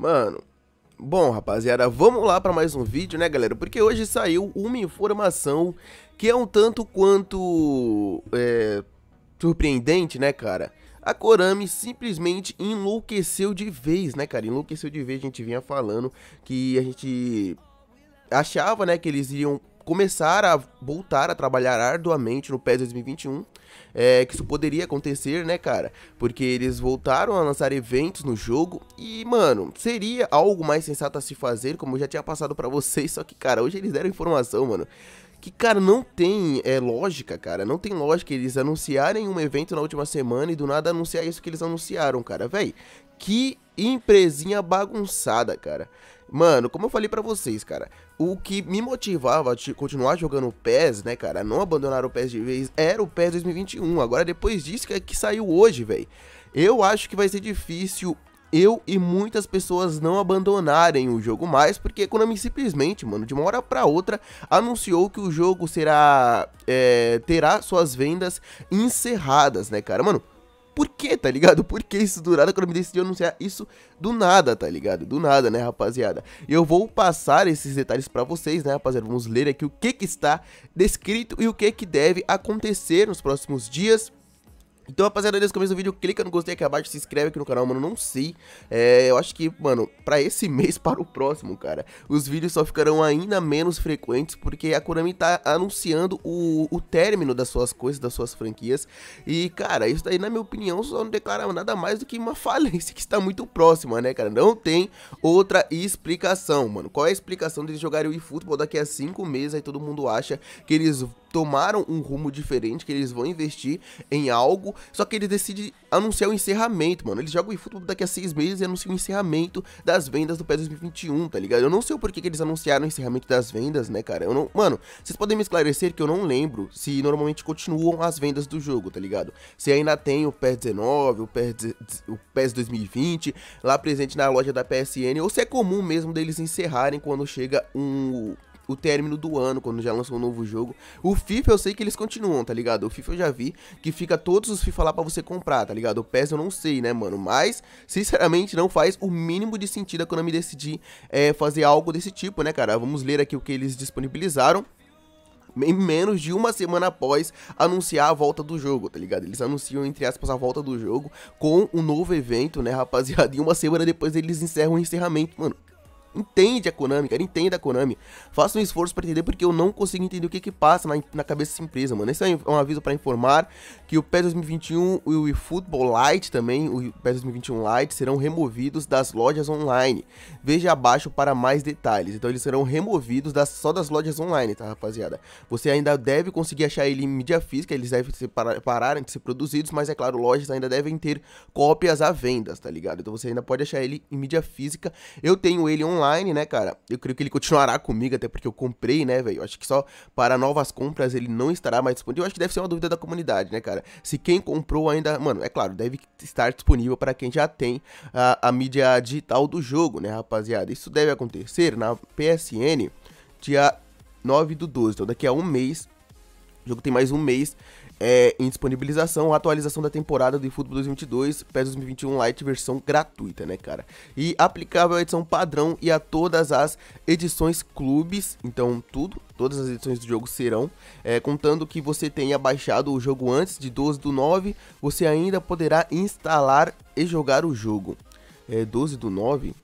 Mano, bom rapaziada, vamos lá para mais um vídeo, né galera? Porque hoje saiu uma informação que é um tanto quanto é, surpreendente, né cara? A Korami simplesmente enlouqueceu de vez, né cara? Enlouqueceu de vez, a gente vinha falando que a gente achava, né, que eles iam começar a voltar a trabalhar arduamente no PES 2021. É, que isso poderia acontecer, né, cara? Porque eles voltaram a lançar eventos no jogo e, mano, seria algo mais sensato a se fazer, como eu já tinha passado para vocês, só que, cara, hoje eles deram informação, mano que, cara, não tem é, lógica, cara. Não tem lógica eles anunciarem um evento na última semana e do nada anunciar isso que eles anunciaram, cara. Véi, que empresinha bagunçada, cara. Mano, como eu falei para vocês, cara, o que me motivava a continuar jogando o PES, né, cara, não abandonar o PES de vez, era o PES 2021. Agora, depois disso que, é que saiu hoje, velho, eu acho que vai ser difícil eu e muitas pessoas não abandonarem o jogo mais, porque a Konami simplesmente, mano, de uma hora para outra, anunciou que o jogo será. É, terá suas vendas encerradas, né, cara? Mano, por quê, tá ligado? Por que isso do nada? Quando eu me decidi anunciar isso do nada, tá ligado? Do nada, né, rapaziada? E eu vou passar esses detalhes pra vocês, né, rapaziada? Vamos ler aqui o que que está descrito e o que que deve acontecer nos próximos dias então, rapaziada, desde o começo do vídeo, clica no gostei aqui abaixo, se inscreve aqui no canal, mano, não sei. É, eu acho que, mano, pra esse mês, para o próximo, cara, os vídeos só ficarão ainda menos frequentes, porque a Konami tá anunciando o, o término das suas coisas, das suas franquias. E, cara, isso daí, na minha opinião, só não declara nada mais do que uma falência que está muito próxima, né, cara? Não tem outra explicação, mano. Qual é a explicação deles jogarem o eFootball daqui a cinco meses, aí todo mundo acha que eles tomaram um rumo diferente, que eles vão investir em algo, só que eles decidem anunciar o encerramento, mano. Eles jogam em futebol daqui a seis meses e anunciam o encerramento das vendas do PES 2021, tá ligado? Eu não sei o porquê que eles anunciaram o encerramento das vendas, né, cara? Eu não... Mano, vocês podem me esclarecer que eu não lembro se normalmente continuam as vendas do jogo, tá ligado? Se ainda tem o PES 19, o PES, o PES 2020 lá presente na loja da PSN, ou se é comum mesmo deles encerrarem quando chega um o término do ano, quando já lançou um novo jogo. O FIFA eu sei que eles continuam, tá ligado? O FIFA eu já vi que fica todos os FIFA lá pra você comprar, tá ligado? O PES eu não sei, né, mano? Mas, sinceramente, não faz o mínimo de sentido a me decidir é, fazer algo desse tipo, né, cara? Vamos ler aqui o que eles disponibilizaram em menos de uma semana após anunciar a volta do jogo, tá ligado? Eles anunciam, entre aspas, a volta do jogo com um novo evento, né, rapaziada? E uma semana depois eles encerram o encerramento, mano. Entende a Konami, cara, entenda a Konami. Faça um esforço para entender, porque eu não consigo entender o que que passa na, na cabeça dessa empresa, mano. Esse é um, é aviso para informar que o PES 2021 e o eFootball Lite também, o PES 2021 Lite, serão removidos das lojas online. Veja abaixo para mais detalhes. Então eles serão removidos das, só das lojas online, tá, rapaziada? Você ainda deve conseguir achar ele em mídia física, eles devem se parar, pararem de ser produzidos, mas é claro, lojas ainda devem ter cópias à venda, tá ligado? Então você ainda pode achar ele em mídia física. Eu tenho ele online online, né, cara? Eu creio que ele continuará comigo, até porque eu comprei, né, velho? Acho que só para novas compras ele não estará mais disponível. Eu acho que deve ser uma dúvida da comunidade, né, cara? Se quem comprou ainda. Mano, é claro, deve estar disponível para quem já tem a, a mídia digital do jogo, né, rapaziada? Isso deve acontecer na PSN dia 9 do 12. Então, daqui a um mês o jogo tem mais um mês é, em disponibilização a atualização da temporada do eFootball 2022 PES 2021 Lite versão gratuita, né, cara? E aplicável à edição padrão e a todas as edições clubes, então tudo, todas as edições do jogo serão, é, contando que você tenha baixado o jogo antes de 12 do 9, você ainda poderá instalar e jogar o jogo. É, 12 do 9?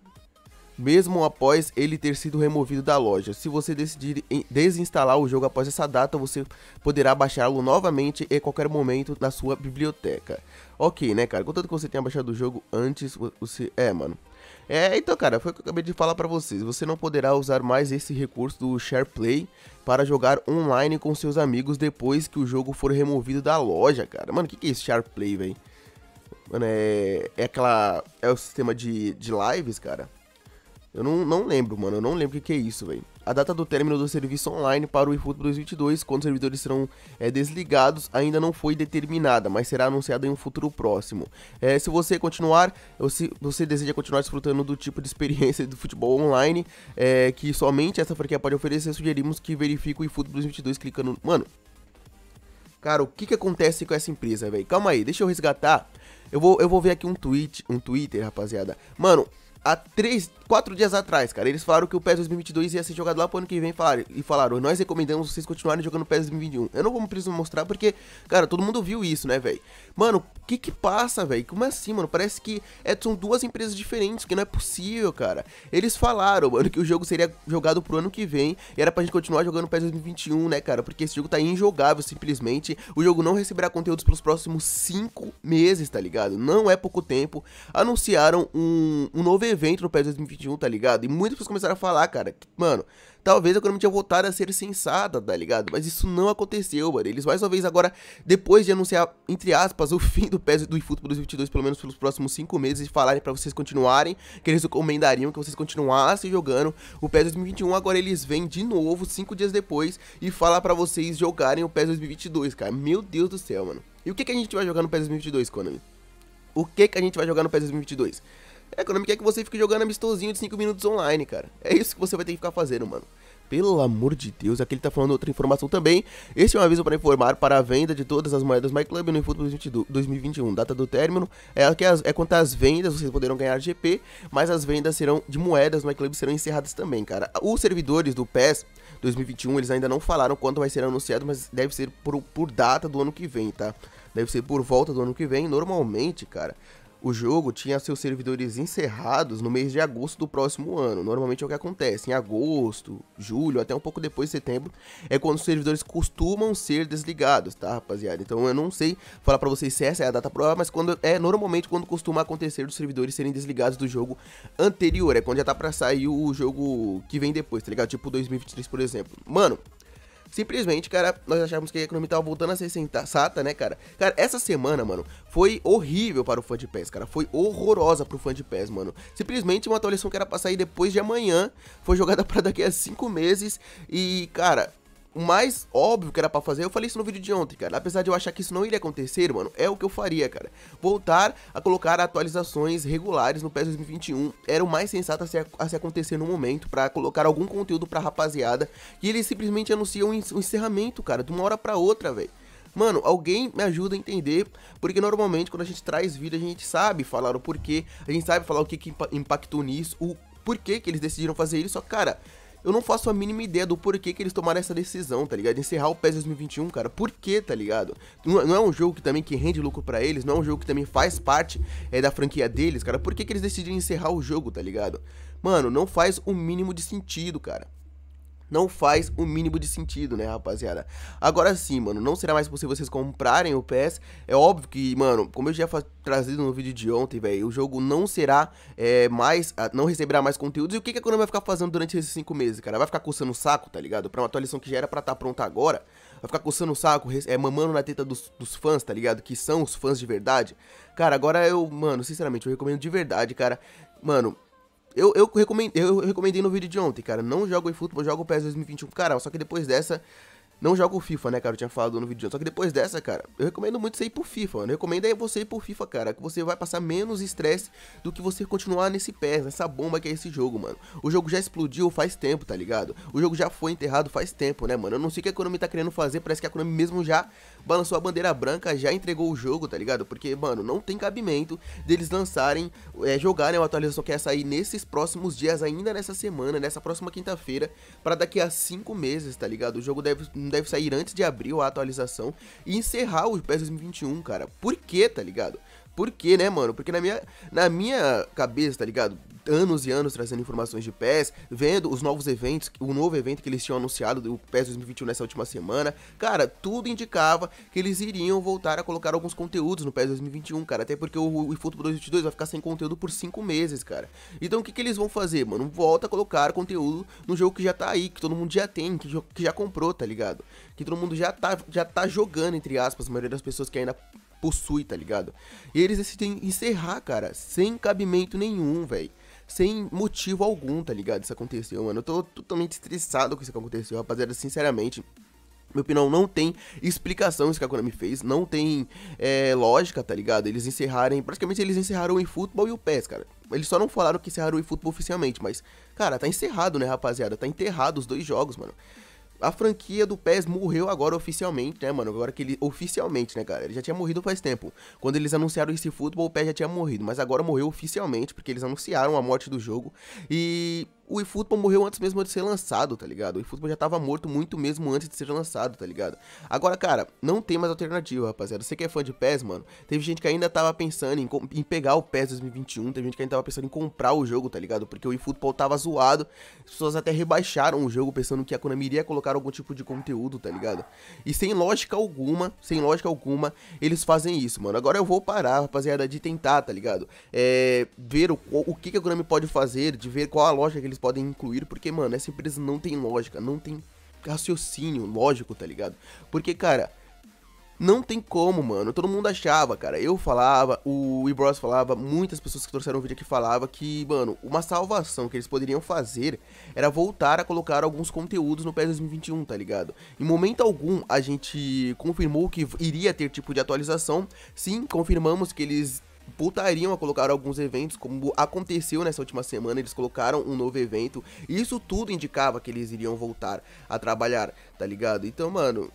mesmo após ele ter sido removido da loja. Se você decidir desinstalar o jogo após essa data, você poderá baixá-lo novamente em qualquer momento na sua biblioteca. Ok, né, cara? Contanto que você tenha baixado o jogo antes, você... É, mano. É, então, cara, foi o que eu acabei de falar para vocês. Você não poderá usar mais esse recurso do Share Play para jogar online com seus amigos depois que o jogo for removido da loja, cara. Mano, o que, que é esse Share Play, velho? Mano, é, é aquela. É o sistema de, de lives, cara. Eu não, não lembro, mano. Eu não lembro o que, que é isso, velho. A data do término do serviço online para o eFootball 2022, quando os servidores serão é, desligados, ainda não foi determinada, mas será anunciada em um futuro próximo. É, se você continuar, ou se você deseja continuar desfrutando do tipo de experiência do futebol online é, que somente essa franquia pode oferecer, sugerimos que verifique o eFootball 2022 clicando. Mano, cara, o que, que acontece com essa empresa, velho? Calma aí, deixa eu resgatar. Eu vou, eu vou ver aqui um tweet, um Twitter, rapaziada. Mano, há três, quatro dias atrás, cara. Eles falaram que o PES 2022 ia ser jogado lá pro ano que vem falaram, e falaram: Nós recomendamos vocês continuarem jogando PES 2021. Eu não vou precisar mostrar porque, cara, todo mundo viu isso, né, velho? Mano, o que que passa, velho? Como assim, mano? Parece que é, são duas empresas diferentes, que não é possível, cara. Eles falaram, mano, que o jogo seria jogado pro ano que vem e era pra gente continuar jogando PES 2021, né, cara? Porque esse jogo tá injogável, simplesmente. O jogo não receberá conteúdos pelos próximos cinco meses, tá ligado? Não é pouco tempo. Anunciaram um, um novo evento evento no PES 2021, tá ligado? E muitas pessoas começaram a falar, cara, que, mano, talvez a economia tinha voltado a ser sensada, tá ligado? Mas isso não aconteceu, mano. Eles mais uma vez agora, depois de anunciar, entre aspas, o fim do PES e do eFootball 2022, pelo menos pelos próximos cinco meses, e falarem para vocês continuarem, que eles recomendariam que vocês continuassem jogando o PES 2021, agora eles vêm de novo, cinco dias depois, e falar para vocês jogarem o PES 2022, cara. Meu Deus do céu, mano. E o que, que a gente vai jogar no PES 2022, Konami? O que, que a gente vai jogar no PES 2022? A é que você fique jogando amistosinho de 5 minutos online, cara. É isso que você vai ter que ficar fazendo, mano. Pelo amor de Deus, aqui ele tá falando outra informação também. Este é um aviso para informar para a venda de todas as moedas MyClub no futebol 2021. Data do término é, é quanto às vendas, vocês poderão ganhar GP, mas as vendas serão de moedas MyClub serão encerradas também, cara. Os servidores do PES 2021, eles ainda não falaram quanto vai ser anunciado, mas deve ser por, por data do ano que vem, tá? Deve ser por volta do ano que vem, normalmente, cara. O jogo tinha seus servidores encerrados no mês de agosto do próximo ano. Normalmente é o que acontece. Em agosto, julho, até um pouco depois de setembro, é quando os servidores costumam ser desligados, tá, rapaziada? Então eu não sei falar para vocês se essa é a data provável, mas quando é normalmente quando costuma acontecer dos servidores serem desligados do jogo anterior. É quando já tá pra sair o jogo que vem depois, tá ligado? Tipo 2023, por exemplo. Mano, simplesmente, cara, nós achávamos que a economia tava voltando a ser sensata, né, cara? Cara, essa semana, mano, foi horrível para o fã de pés, cara. Foi horrorosa para o fã de pés, mano. Simplesmente uma atualização que era pra sair depois de amanhã foi jogada para daqui a cinco meses e, cara, o mais óbvio que era pra fazer, eu falei isso no vídeo de ontem, cara. Apesar de eu achar que isso não iria acontecer, mano, é o que eu faria, cara. Voltar a colocar atualizações regulares no PES 2021 era o mais sensato a se, a se acontecer no momento, pra colocar algum conteúdo pra rapaziada. E eles simplesmente anunciam o encerramento, cara, de uma hora pra outra, velho. Mano, alguém me ajuda a entender, porque normalmente quando a gente traz vídeo, a gente sabe falar o porquê, a gente sabe falar o que, que impactou nisso, o porquê que eles decidiram fazer isso, só cara, eu não faço a mínima ideia do porquê que eles tomaram essa decisão, tá ligado? Encerrar o PES 2021, cara, por quê, tá ligado? Não é um jogo que também que rende lucro para eles, não é um jogo que também faz parte é, da franquia deles, cara, por que, que eles decidiram encerrar o jogo, tá ligado? Mano, não faz o mínimo de sentido, cara. Não faz o mínimo de sentido, né, rapaziada? Agora sim, mano, não será mais possível vocês comprarem o PS É óbvio que, mano, como eu já trazido no vídeo de ontem, velho, o jogo não será é, mais. Não receberá mais conteúdos. E o que, que a Konami vai ficar fazendo durante esses 5 meses, cara? Vai ficar coçando o saco, tá ligado? Pra uma atualização que já era pra estar tá pronta agora. Vai ficar coçando o saco, é, mamando na teta dos, dos fãs, tá ligado? Que são os fãs de verdade. Cara, agora eu, mano, sinceramente, eu recomendo de verdade, cara. Mano, eu, eu, recomendei, eu recomendei no vídeo de ontem, cara. Não jogo eFootball, jogo o PES 2021 pro canal. Só que depois dessa, não jogo FIFA, né, cara? Eu tinha falado no vídeo. Só que depois dessa, cara, eu recomendo muito você ir pro FIFA, mano. Eu recomendo aí é você ir pro FIFA, cara, que você vai passar menos estresse do que você continuar nesse PES, nessa bomba que é esse jogo, mano. O jogo já explodiu faz tempo, tá ligado? O jogo já foi enterrado faz tempo, né, mano? Eu não sei o que a Konami tá querendo fazer, parece que a Konami mesmo já balançou a bandeira branca, já entregou o jogo, tá ligado? Porque, mano, não tem cabimento deles lançarem, é, jogarem uma atualização que ia sair nesses próximos dias, ainda nessa semana, nessa próxima quinta-feira, para daqui a cinco meses, tá ligado? O jogo deve deve sair antes de abril a atualização e encerrar o PES 2021, cara. Por quê, tá ligado? Por quê, né, mano? Porque na minha, na minha cabeça, tá ligado? anos e anos trazendo informações de PES, vendo os novos eventos, o novo evento que eles tinham anunciado do PES 2021 nessa última semana. Cara, tudo indicava que eles iriam voltar a colocar alguns conteúdos no PES 2021, cara, até porque o, o futebol 2022 vai ficar sem conteúdo por 5 meses, cara. Então o que, que eles vão fazer, mano? Volta a colocar conteúdo no jogo que já tá aí, que todo mundo já tem, que, que já comprou, tá ligado? Que todo mundo já tá, já tá jogando, entre aspas, a maioria das pessoas que ainda possui, tá ligado? E eles decidem encerrar, cara, sem cabimento nenhum, velho sem motivo algum, tá ligado? Isso aconteceu, mano. Eu tô totalmente estressado com isso que aconteceu, rapaziada, sinceramente. meu opinião, não tem explicação isso que a Konami fez, não tem é, lógica, tá ligado? Eles encerrarem, praticamente eles encerraram o eFootball e o PES, cara. Eles só não falaram que encerraram o eFootball oficialmente, mas, cara, tá encerrado, né, rapaziada? Tá enterrado os dois jogos, mano a franquia do PES morreu agora oficialmente, né, mano? Agora que ele. Oficialmente, né, cara? Ele já tinha morrido faz tempo. Quando eles anunciaram esse futebol, o PES já tinha morrido. Mas agora morreu oficialmente, porque eles anunciaram a morte do jogo. E o eFootball morreu antes mesmo de ser lançado, tá ligado? O eFootball já tava morto muito mesmo antes de ser lançado, tá ligado? Agora, cara, não tem mais alternativa, rapaziada. Você que é fã de PES, mano, teve gente que ainda tava pensando em, em pegar o PES 2021, teve gente que ainda tava pensando em comprar o jogo, tá ligado? Porque o eFootball tava zoado, as pessoas até rebaixaram o jogo pensando que a Konami iria colocar algum tipo de conteúdo, tá ligado? E sem lógica alguma, sem lógica alguma, eles fazem isso, mano. Agora eu vou parar, rapaziada, de tentar, tá ligado? É, ver o, o que, que a Konami pode fazer, de ver qual a lógica que eles eles podem incluir, porque, mano, essa empresa não tem lógica, não tem raciocínio lógico, tá ligado? Porque, cara, não tem como, mano. Todo mundo achava, cara. Eu falava, o Ibros falava, muitas pessoas que trouxeram o vídeo aqui falava que, mano, uma salvação que eles poderiam fazer era voltar a colocar alguns conteúdos no PES 2021, tá ligado? Em momento algum, a gente confirmou que iria ter tipo de atualização. Sim, confirmamos que eles voltariam a colocar alguns eventos, como aconteceu nessa última semana, eles colocaram um novo evento, e isso tudo indicava que eles iriam voltar a trabalhar, tá ligado? Então, mano,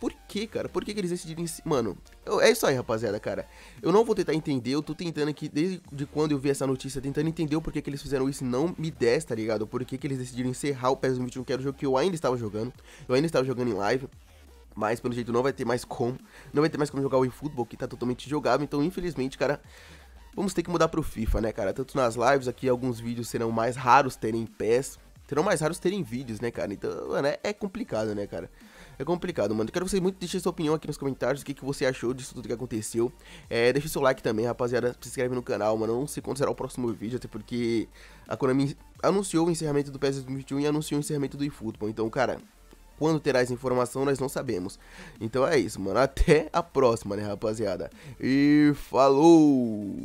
por que, cara? Por que, que eles decidiram. Mano, é isso aí, rapaziada, cara. Eu não vou tentar entender, eu tô tentando aqui, desde de quando eu vi essa notícia, tentando entender o porquê que eles fizeram isso não me desce, tá ligado? Por que, que eles decidiram encerrar o PES 21, que era o jogo que eu ainda estava jogando. Eu ainda estava jogando em live. Mas pelo jeito não vai ter mais como. Não vai ter mais como jogar o eFootball, que tá totalmente jogável. Então, infelizmente, cara, vamos ter que mudar pro FIFA, né, cara? Tanto nas lives aqui, alguns vídeos serão mais raros terem pés. Serão mais raros terem vídeos, né, cara? Então, mano, é, é complicado, né, cara? É complicado, mano. Eu quero que vocês muito deixem sua opinião aqui nos comentários, o que, que você achou disso tudo que aconteceu. É, deixa seu like também, rapaziada. Se inscreve no canal, mano. Não sei quando será o próximo vídeo, até porque a Konami anunciou o encerramento do PS 2021 e anunciou o encerramento do eFootball. Então, cara, quando terá essa informação, nós não sabemos. Então é isso, mano. Até a próxima, né, rapaziada? E falou!